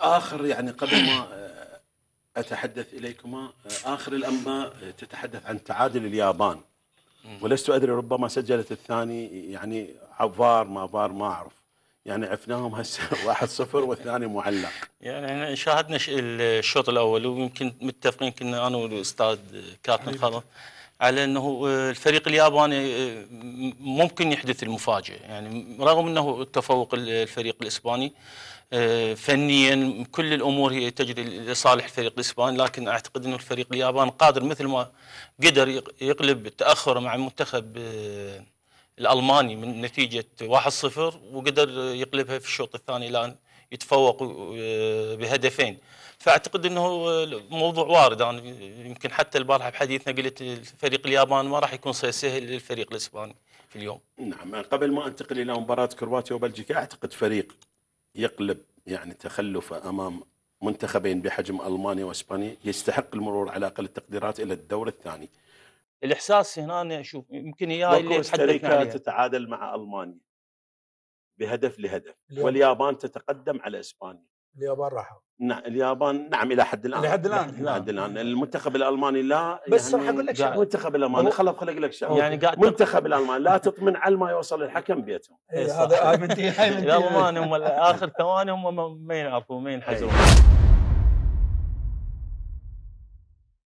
اخر يعني قبل ما آه، اتحدث اليكما آه، اخر الانباء آه، تتحدث عن تعادل اليابان ولست ادري ربما سجلت الثاني يعني فار ما فار ما اعرف يعني عفناهم هسه واحد صفر والثاني معلق يعني احنا شاهدنا الشوط الاول ويمكن متفقين كنا انا والاستاذ كابتن خالد على انه آه، الفريق الياباني آه، ممكن يحدث المفاجاه يعني رغم انه تفوق الفريق الاسباني آه، فنيا كل الامور هي تجري لصالح الفريق الاسباني لكن اعتقد انه الفريق الياباني قادر مثل ما قدر يقلب التاخر مع المنتخب الالماني من نتيجه 1-0 وقدر يقلبها في الشوط الثاني الى يتفوق آه، بهدفين فاعتقد انه موضوع وارد انا يعني يمكن حتى البارحه بحديثنا قلت الفريق الياباني ما راح يكون سهل للفريق الاسباني في اليوم. نعم قبل ما انتقل الى مباراه كرواتيا وبلجيكا اعتقد فريق يقلب يعني تخلفه امام منتخبين بحجم المانيا واسبانيا يستحق المرور على اقل التقديرات الى الدور الثاني. الاحساس هنا شوف يمكن هي اللي يعني. تتعادل مع المانيا بهدف لهدف اليابان. واليابان تتقدم على اسبانيا اليابان راحوا نعم اليابان نعم الى حد الان الى حد الان نعم، الى حد الان المنتخب الالماني لا بس يعني راح اقول لك شيء المنتخب الالماني خل خل اقول لك شيء يعني قاعد المنتخب الالماني لا تطمن على ما يوصل الحكم بيتهم إيه، هذا الالمان هم اخر ثواني هم ما ينعرفوا ما ينحزون إيه.